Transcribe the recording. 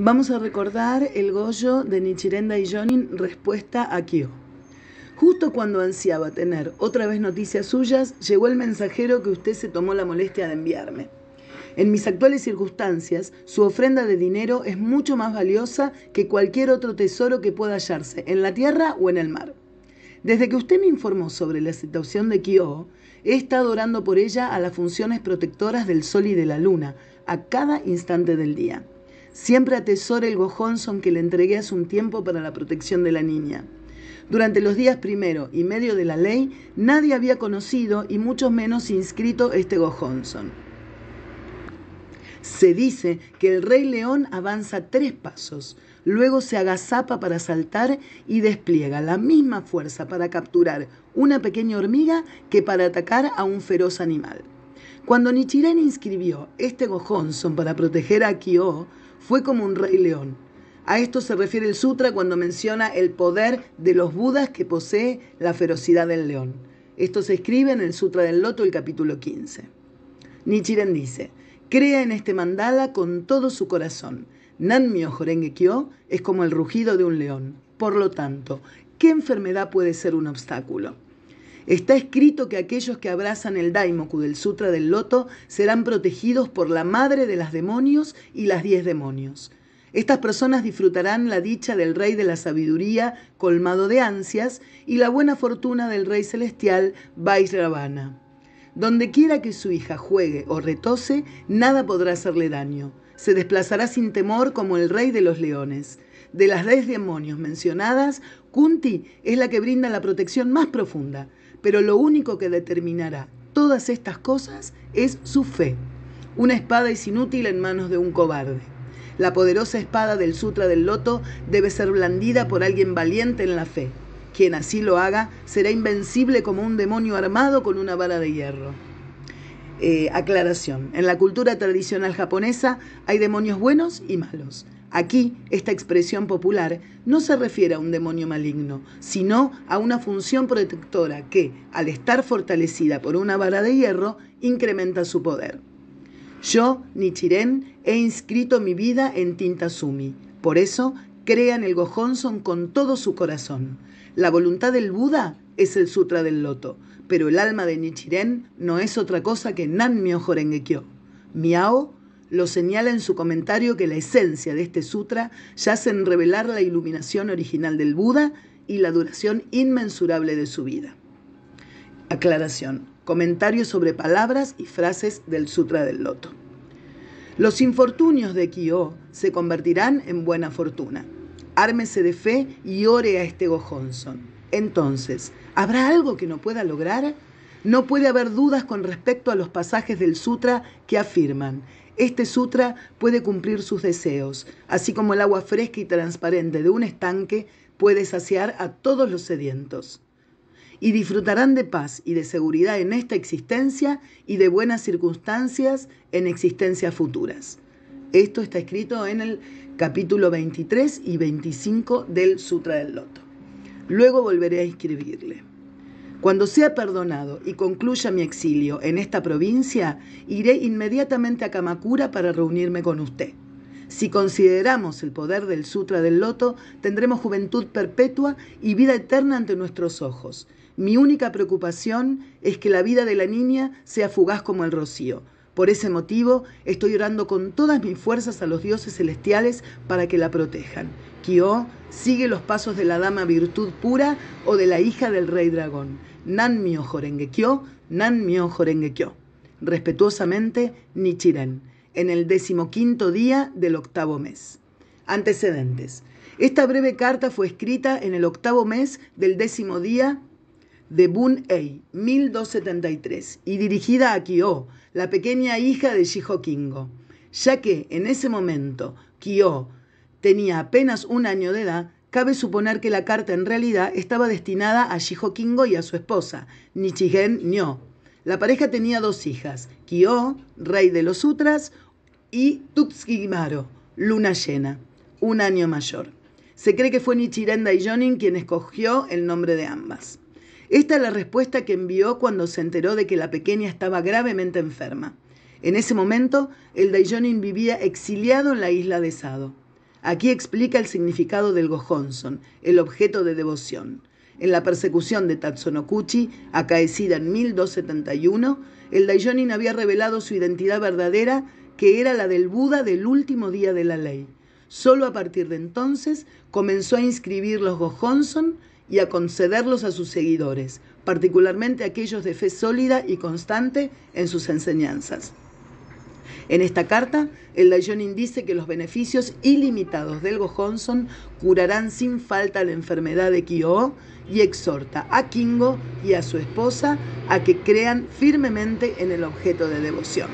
Vamos a recordar el Goyo de Nichirenda y Jonin, respuesta a Kyo. Justo cuando ansiaba tener otra vez noticias suyas, llegó el mensajero que usted se tomó la molestia de enviarme. En mis actuales circunstancias, su ofrenda de dinero es mucho más valiosa que cualquier otro tesoro que pueda hallarse en la tierra o en el mar. Desde que usted me informó sobre la situación de Kyo, he estado orando por ella a las funciones protectoras del sol y de la luna, a cada instante del día. Siempre atesora el gojonson que le entregué hace un tiempo para la protección de la niña. Durante los días primero y medio de la ley, nadie había conocido y mucho menos inscrito este gojonson. Se dice que el rey león avanza tres pasos, luego se agazapa para saltar y despliega la misma fuerza para capturar una pequeña hormiga que para atacar a un feroz animal. Cuando Nichiren inscribió este gojonson para proteger a Kyo, fue como un rey león. A esto se refiere el sutra cuando menciona el poder de los budas que posee la ferocidad del león. Esto se escribe en el Sutra del Loto, el capítulo 15. Nichiren dice, crea en este mandala con todo su corazón. Nanmyo Jorenge Kyo es como el rugido de un león. Por lo tanto, ¿qué enfermedad puede ser un obstáculo? Está escrito que aquellos que abrazan el Daimoku del Sutra del Loto serán protegidos por la madre de los demonios y las diez demonios. Estas personas disfrutarán la dicha del Rey de la Sabiduría, colmado de ansias, y la buena fortuna del Rey Celestial, Vaisravana. Donde quiera que su hija juegue o retose, nada podrá hacerle daño. Se desplazará sin temor como el Rey de los Leones. De las diez demonios mencionadas, Kunti es la que brinda la protección más profunda pero lo único que determinará todas estas cosas es su fe. Una espada es inútil en manos de un cobarde. La poderosa espada del Sutra del Loto debe ser blandida por alguien valiente en la fe. Quien así lo haga será invencible como un demonio armado con una vara de hierro. Eh, aclaración. En la cultura tradicional japonesa hay demonios buenos y malos. Aquí, esta expresión popular no se refiere a un demonio maligno, sino a una función protectora que, al estar fortalecida por una vara de hierro, incrementa su poder. Yo, Nichiren, he inscrito mi vida en Tintasumi. Por eso, crea en el Gohonson con todo su corazón. La voluntad del Buda es el Sutra del Loto, pero el alma de Nichiren no es otra cosa que Nanmyo Mio Miao lo señala en su comentario que la esencia de este sutra yace en revelar la iluminación original del Buda y la duración inmensurable de su vida. Aclaración. Comentario sobre palabras y frases del Sutra del Loto. Los infortunios de Kyo se convertirán en buena fortuna. Ármese de fe y ore a este Gohonson. Entonces, ¿habrá algo que no pueda lograr? No puede haber dudas con respecto a los pasajes del sutra que afirman. Este sutra puede cumplir sus deseos, así como el agua fresca y transparente de un estanque puede saciar a todos los sedientos. Y disfrutarán de paz y de seguridad en esta existencia y de buenas circunstancias en existencias futuras. Esto está escrito en el capítulo 23 y 25 del Sutra del Loto. Luego volveré a escribirle. Cuando sea perdonado y concluya mi exilio en esta provincia, iré inmediatamente a Kamakura para reunirme con usted. Si consideramos el poder del Sutra del Loto, tendremos juventud perpetua y vida eterna ante nuestros ojos. Mi única preocupación es que la vida de la niña sea fugaz como el rocío. Por ese motivo, estoy orando con todas mis fuerzas a los dioses celestiales para que la protejan. Kyo sigue los pasos de la dama virtud pura o de la hija del rey dragón. Nan myo Kyo, nan myo Kyo. Respetuosamente, Nichiren, en el decimoquinto día del octavo mes. Antecedentes. Esta breve carta fue escrita en el octavo mes del décimo día de Bun-ei, 1273, y dirigida a Kyo, la pequeña hija de Shihokingo, ya que en ese momento Kyo tenía apenas un año de edad, cabe suponer que la carta en realidad estaba destinada a Shihokingo y a su esposa, Nichigen Nyo. La pareja tenía dos hijas, Kyo, rey de los sutras, y Tuxigimaro, luna llena, un año mayor. Se cree que fue Nichiren y quien escogió el nombre de ambas. Esta es la respuesta que envió cuando se enteró de que la pequeña estaba gravemente enferma. En ese momento, el Daishonin vivía exiliado en la isla de Sado. Aquí explica el significado del Gohonson, el objeto de devoción. En la persecución de Tatsunokuchi, acaecida en 1271, el Daishonin había revelado su identidad verdadera, que era la del Buda del último día de la ley. Solo a partir de entonces comenzó a inscribir los Gohonson y a concederlos a sus seguidores, particularmente aquellos de fe sólida y constante en sus enseñanzas. En esta carta, el Dayonin dice que los beneficios ilimitados del Gohonson curarán sin falta la enfermedad de Kyo y exhorta a Kingo y a su esposa a que crean firmemente en el objeto de devoción.